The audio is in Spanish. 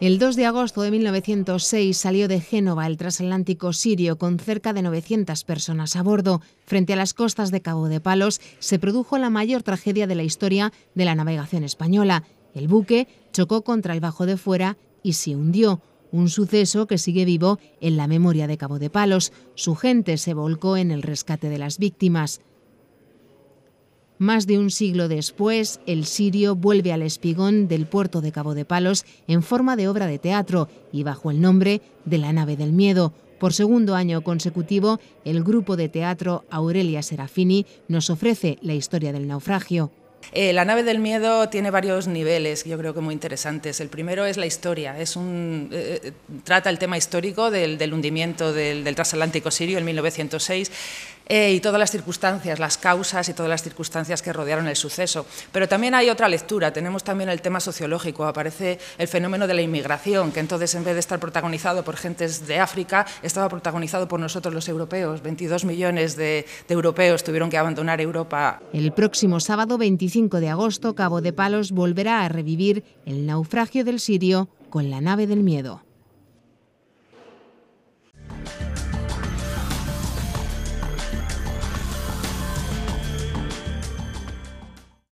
El 2 de agosto de 1906 salió de Génova el transatlántico sirio con cerca de 900 personas a bordo. Frente a las costas de Cabo de Palos se produjo la mayor tragedia de la historia de la navegación española. El buque chocó contra el bajo de fuera y se hundió un suceso que sigue vivo en la memoria de Cabo de Palos. Su gente se volcó en el rescate de las víctimas. Más de un siglo después, el sirio vuelve al espigón del puerto de Cabo de Palos en forma de obra de teatro y bajo el nombre de La nave del miedo, por segundo año consecutivo, el grupo de teatro Aurelia Serafini nos ofrece la historia del naufragio. Eh, la nave del miedo tiene varios niveles, yo creo que muy interesantes. El primero es la historia, es un, eh, eh, trata el tema histórico del, hundimiento del, del transatlántico sirio en 1906 eh, y todas las circunstancias, las causas y todas las circunstancias que rodearon el suceso. Pero también hay otra lectura, tenemos también el tema sociológico, aparece el fenómeno de la inmigración, que entonces en vez de estar protagonizado por gentes de África, estaba protagonizado por nosotros los europeos. 22 millones de europeos tuvieron que abandonar Europa. El próximo sábado 25 de agosto, Cabo de Palos volverá a revivir el naufragio del Sirio con la nave del miedo.